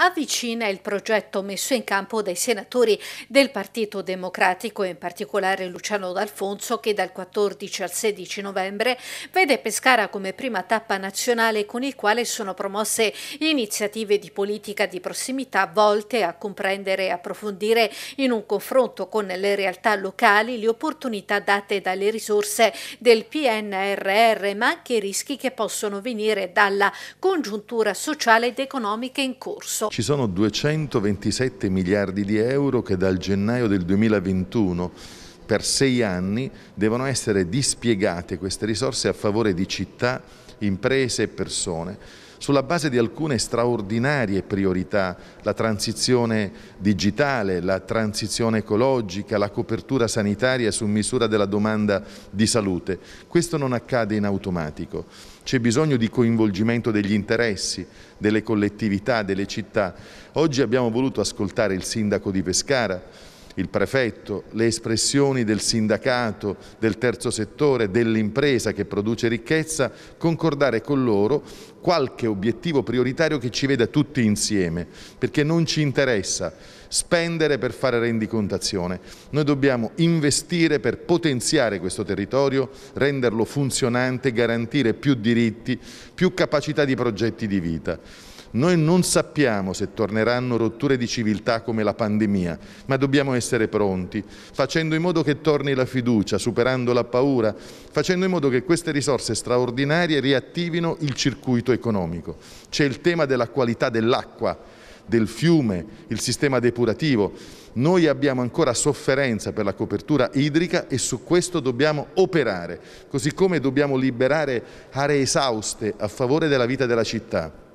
avvicina il progetto messo in campo dai senatori del Partito Democratico, in particolare Luciano D'Alfonso, che dal 14 al 16 novembre vede Pescara come prima tappa nazionale con il quale sono promosse iniziative di politica di prossimità volte a comprendere e approfondire in un confronto con le realtà locali le opportunità date dalle risorse del PNRR, ma anche i rischi che possono venire dalla congiuntura sociale ed economica in corso. Ci sono 227 miliardi di euro che dal gennaio del 2021 per sei anni devono essere dispiegate queste risorse a favore di città, imprese e persone sulla base di alcune straordinarie priorità, la transizione digitale, la transizione ecologica, la copertura sanitaria su misura della domanda di salute. Questo non accade in automatico. C'è bisogno di coinvolgimento degli interessi, delle collettività, delle città. Oggi abbiamo voluto ascoltare il sindaco di Pescara, il prefetto, le espressioni del sindacato, del terzo settore, dell'impresa che produce ricchezza, concordare con loro qualche obiettivo prioritario che ci veda tutti insieme, perché non ci interessa spendere per fare rendicontazione. Noi dobbiamo investire per potenziare questo territorio, renderlo funzionante, garantire più diritti, più capacità di progetti di vita. Noi non sappiamo se torneranno rotture di civiltà come la pandemia, ma dobbiamo essere pronti, facendo in modo che torni la fiducia, superando la paura, facendo in modo che queste risorse straordinarie riattivino il circuito economico. C'è il tema della qualità dell'acqua, del fiume, il sistema depurativo. Noi abbiamo ancora sofferenza per la copertura idrica e su questo dobbiamo operare, così come dobbiamo liberare aree esauste a favore della vita della città.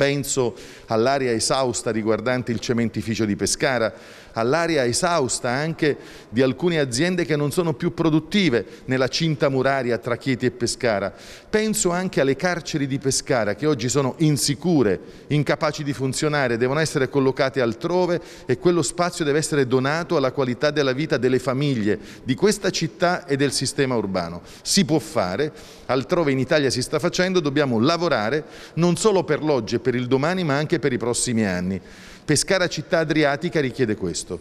Penso all'area esausta riguardante il cementificio di Pescara, all'area esausta anche di alcune aziende che non sono più produttive nella cinta muraria tra Chieti e Pescara. Penso anche alle carceri di Pescara che oggi sono insicure, incapaci di funzionare, devono essere collocate altrove e quello spazio deve essere donato alla qualità della vita delle famiglie di questa città e del sistema urbano. Si può fare, altrove in Italia si sta facendo, dobbiamo lavorare non solo per l'oggi e per per il domani ma anche per i prossimi anni. Pescara città adriatica richiede questo.